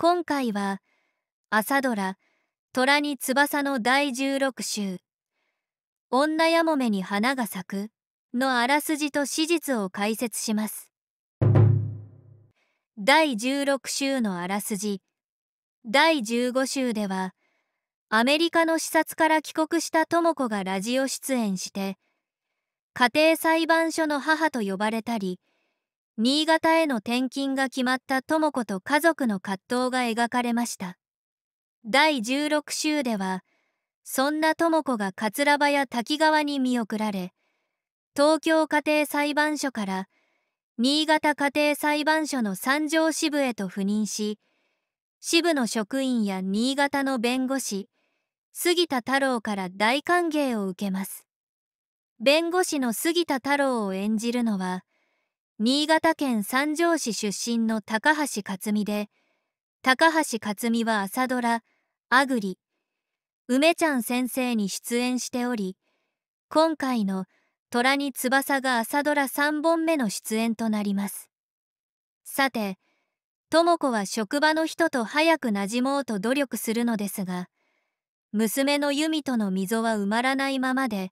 今回は朝ドラ「虎に翼」の第16週「女やもめに花が咲く」のあらすじと史実を解説します第16週のあらすじ第15週ではアメリカの視察から帰国した智子がラジオ出演して家庭裁判所の母と呼ばれたり新潟への転勤が決まった智子と家族の葛藤が描かれました第16週ではそんな智子が桂葉や滝川に見送られ東京家庭裁判所から新潟家庭裁判所の三条支部へと赴任し支部の職員や新潟の弁護士杉田太郎から大歓迎を受けます弁護士の杉田太郎を演じるのは新潟県三条市出身の高橋克実で、高橋克実は朝ドラ、アグリ、梅ちゃん先生に出演しており、今回の虎に翼が朝ドラ3本目の出演となります。さて、智子は職場の人と早く馴染もうと努力するのですが、娘の由美との溝は埋まらないままで、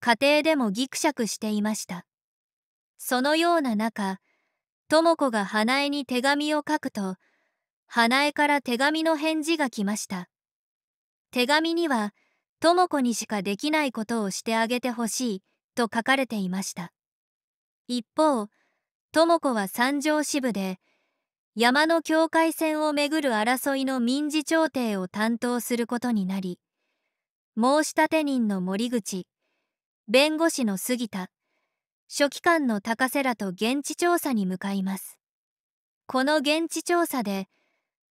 家庭でもギクシャクしていました。そのような中、智子が花江に手紙を書くと、花江から手紙の返事が来ました。手紙には、智子にしかできないことをしてあげてほしいと書かれていました。一方、智子は三条支部で、山の境界線をめぐる争いの民事調停を担当することになり、申立人の森口、弁護士の杉田、書記官の高瀬らと現地調査に向かいますこの現地調査で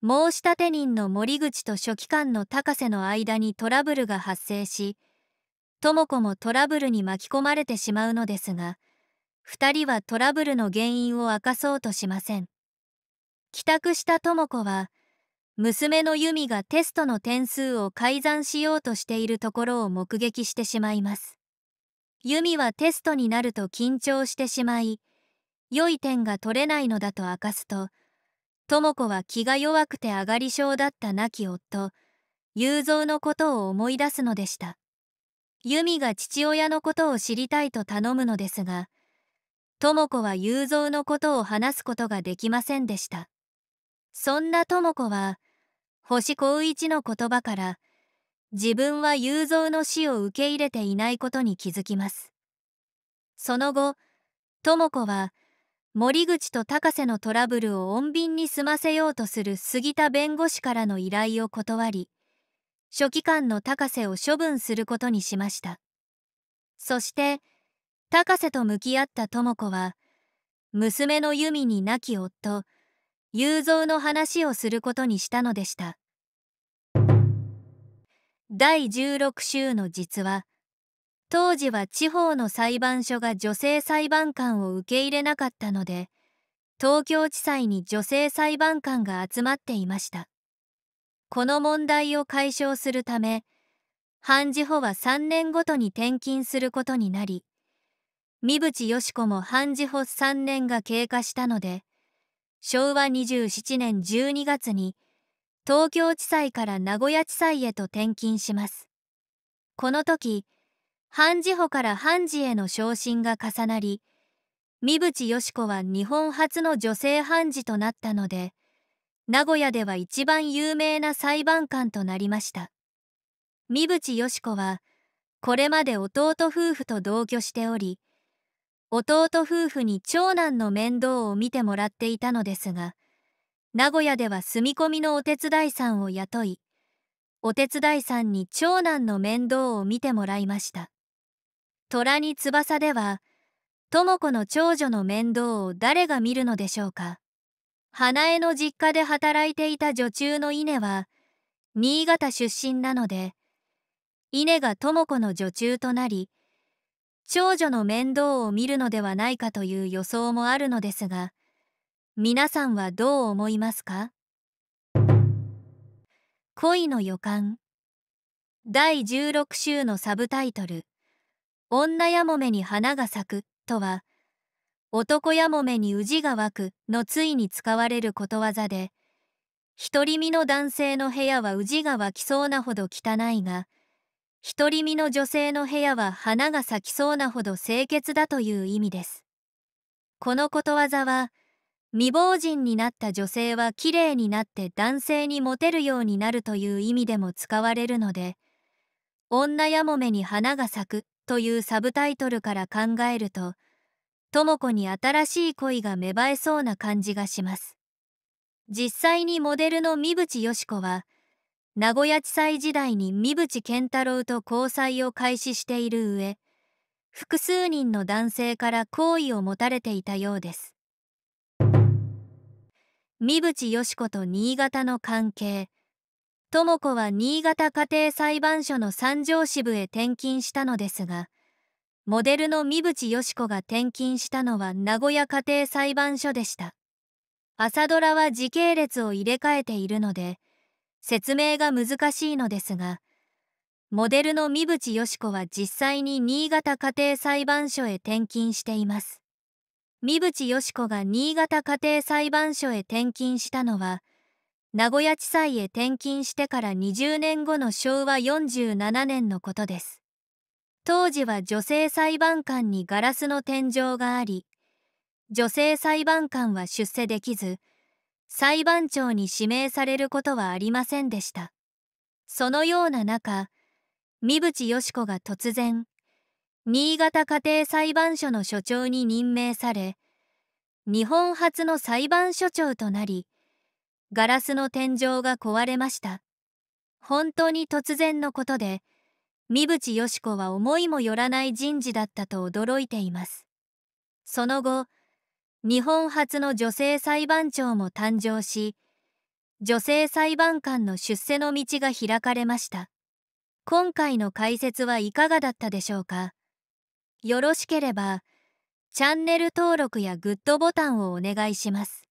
申立人の森口と書記官の高瀬の間にトラブルが発生し智子もトラブルに巻き込まれてしまうのですが2人はトラブルの原因を明かそうとしません帰宅した智子は娘の由美がテストの点数を改ざんしようとしているところを目撃してしまいますユミはテストになると緊張してしまい良い点が取れないのだと明かすと智子は気が弱くて上がり症だった亡き夫雄三のことを思い出すのでした由美が父親のことを知りたいと頼むのですが智子は雄三のことを話すことができませんでしたそんな智子は星光一の言葉から「自分は雄三の死を受け入れていないことに気づきますその後智子は森口と高瀬のトラブルを穏便に済ませようとする杉田弁護士からの依頼を断り書記官の高瀬を処分することにしましたそして高瀬と向き合った智子は娘の由美に亡き夫雄三の話をすることにしたのでした第16週の実話当時は地方の裁判所が女性裁判官を受け入れなかったので東京地裁に女性裁判官が集まっていましたこの問題を解消するため判事補は3年ごとに転勤することになり三淵よし子も判事補3年が経過したので昭和27年12月に東京地裁から名古屋地裁へと転勤しますこの時判事補から判事への昇進が重なり三淵よ子は日本初の女性判事となったので名古屋では一番有名な裁判官となりました三淵よ子はこれまで弟夫婦と同居しており弟夫婦に長男の面倒を見てもらっていたのですが名古屋では住み込みのお手伝いさんを雇いお手伝いさんに長男の面倒を見てもらいました虎に翼では智子の長女の面倒を誰が見るのでしょうか花江の実家で働いていた女中の稲は新潟出身なので稲が智子の女中となり長女の面倒を見るのではないかという予想もあるのですが皆さんはどう思いますか恋の予感第16週のサブタイトル「女やもめに花が咲く」とは「男やもめにじが湧く」のついに使われることわざで独り身の男性の部屋はじが湧きそうなほど汚いが独り身の女性の部屋は花が咲きそうなほど清潔だという意味です。このことわざは未亡人になった女性は綺麗になって男性にモテるようになるという意味でも使われるので「女やもめに花が咲く」というサブタイトルから考えると智子に新しい恋が芽生えそうな感じがします実際にモデルの三淵よし子は名古屋地裁時代に三淵健太郎と交際を開始している上複数人の男性から好意を持たれていたようです三淵し子と新潟の関係智子は新潟家庭裁判所の三条支部へ転勤したのですがモデルの三淵よし子が転勤したのは名古屋家庭裁判所でした朝ドラは時系列を入れ替えているので説明が難しいのですがモデルの三淵よし子は実際に新潟家庭裁判所へ転勤しています三淵よ子が新潟家庭裁判所へ転勤したのは、名古屋地裁へ転勤してから20年後の昭和47年のことです。当時は女性裁判官にガラスの天井があり、女性裁判官は出世できず、裁判長に指名されることはありませんでした。そのような中、三淵よ子が突然、新潟家庭裁判所の所長に任命され日本初の裁判所長となりガラスの天井が壊れました本当に突然のことで三淵よし子は思いもよらない人事だったと驚いていますその後日本初の女性裁判長も誕生し女性裁判官の出世の道が開かれました今回の解説はいかがだったでしょうかよろしければチャンネル登録やグッドボタンをお願いします。